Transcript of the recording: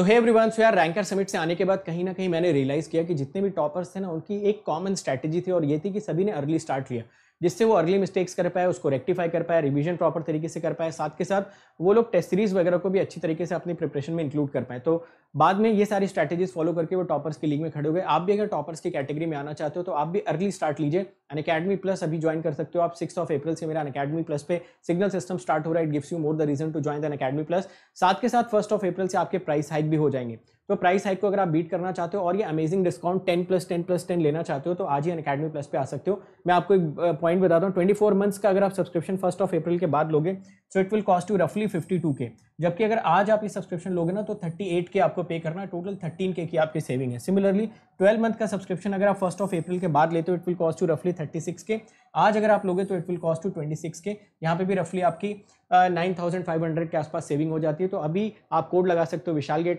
तो hey everyone so यार ranker summit से आने के बाद कहीं ना कहीं मैंने रियलाइज़ किया कि जितने भी टॉपर्स थे ना उनकी एक कॉमन स्ट्रैटेजी थी और ये थी कि सभी ने अर्ली स्टार्ट लिया जिससे वो अर्ली मिस्टेक्स कर पाए उसको रेक्टिफाई कर पाए रिविजन प्रॉपर तरीके से कर पाए साथ के साथ वो लोग टेस्ट सीरीज वगैरह को भी अच्छी तरीके से अपनी प्रिपरेशन में इंक्लूड कर पाए तो बाद में ये सारी स्ट्रैटेजीज फॉलो करके वो टॉपर्स की लीग में खड़े हो गए आप भी अगर टॉपर्स की कैटेगरी में आना चाहते हो तो आप भी अर्ली स्टार्ट लीजिए एंड अकेडमी प्लस अभी ज्वाइन कर सकते हो आप सिक्स ऑफ अप्रैल से मेरा अकेडमी प्लस पे सिग्नल सिस्टम स्टार्ट हो रहा है it gives you more the reason to join the academy plus साथ के साथ फर्स्ट ऑफ अप्रैल से आपके प्राइस हाइक भी हो जाएंगे तो प्राइस हाइक को अगर आप बीट करना चाहते हो और ये amazing discount ten plus ten plus ten लेना चाहते हो तो आज ही अकेडमी प्लस पे आ सकते हो मैं आपको एक पॉइंट बताता हूँ ट्वेंटी फोर मंथ्स का अगर आप सब्सक्रिप्शन फर्स्ट ऑफ अप्रैल के बाद लोगे so it will cost you रफली फिफ्टी टू के जबकि अगर आज आप ये सब्सक्रिप्शन लोगे ना तो थर्टी एट के आपको पे करना टोटल थर्टीन के की आपकी सेविंग है सिमिलरली ट्वेल्व मंथ का सब्सक्रिप्शन अगर आप फर्स्ट ऑफ अप्रैल के बाद लेते हो इट विल कॉस्ट यू रफली थर्टी सिक्स के आज अगर आप लोगे तो it will cost to twenty six K यहाँ पे भी रफली आपकी नाइन थाउजेंड फाइव हंड्रेड के आसपास सेविंग हो जाती है तो अभी आप कोड लगा सकते हो विशाल गेट